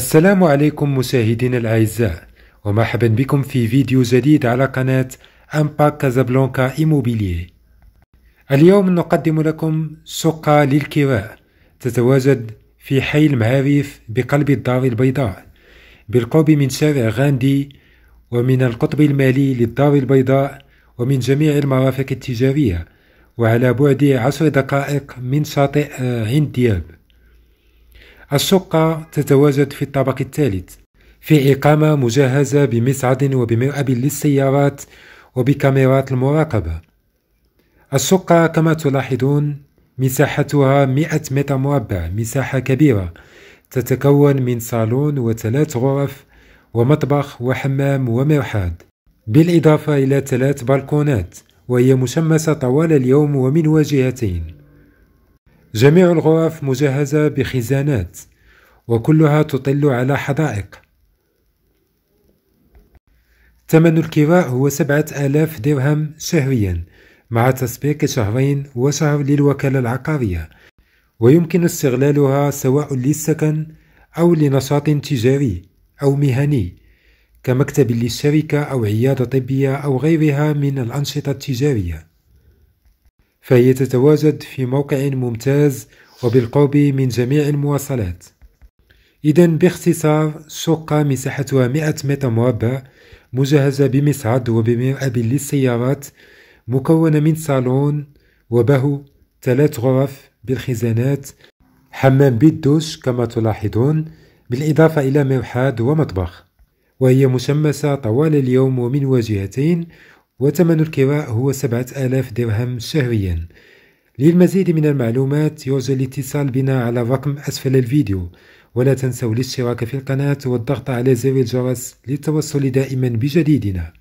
السلام عليكم مشاهدينا الاعزاء ومرحبا بكم في فيديو جديد على قناة امباك كازابلانكا ايموبيليه اليوم نقدم لكم شقة للكراء تتواجد في حي المعارف بقلب الدار البيضاء بالقرب من شارع غاندي ومن القطب المالي للدار البيضاء ومن جميع المرافق التجارية وعلى بعد عشر دقائق من شاطئ عين دياب الشقة تتواجد في الطابق الثالث في إقامة مجهزة بمسعد وبمرأب للسيارات وبكاميرات المراقبة الشقة كما تلاحظون مساحتها 100 متر مربع مساحة كبيرة تتكون من صالون وثلاث غرف ومطبخ وحمام ومرحاض بالإضافة إلى ثلاث بلكونات وهي مشمسة طوال اليوم ومن واجهتين جميع الغرف مجهزة بخزانات وكلها تطل على حدائق ثمن الكراء هو سبعة آلاف درهم شهريا مع تسبيق شهرين وشهر للوكالة العقارية ويمكن استغلالها سواء للسكن أو لنشاط تجاري أو مهني كمكتب للشركة أو عيادة طبية أو غيرها من الأنشطة التجارية فهي تتواجد في موقع ممتاز وبالقرب من جميع المواصلات إذا باختصار شقة مساحتها 100 متر مربع مجهزة بمصعد وبمرأب للسيارات مكونة من صالون وبهو ثلاث غرف بالخزانات حمام بالدوش كما تلاحظون بالإضافة إلى مرحاض ومطبخ وهي مشمسة طوال اليوم ومن واجهتين وثمن الكراء هو 7000 درهم شهريا للمزيد من المعلومات يرجى الاتصال بنا على الرقم أسفل الفيديو ولا تنسوا الاشتراك في القناة والضغط على زر الجرس للتوصل دائما بجديدنا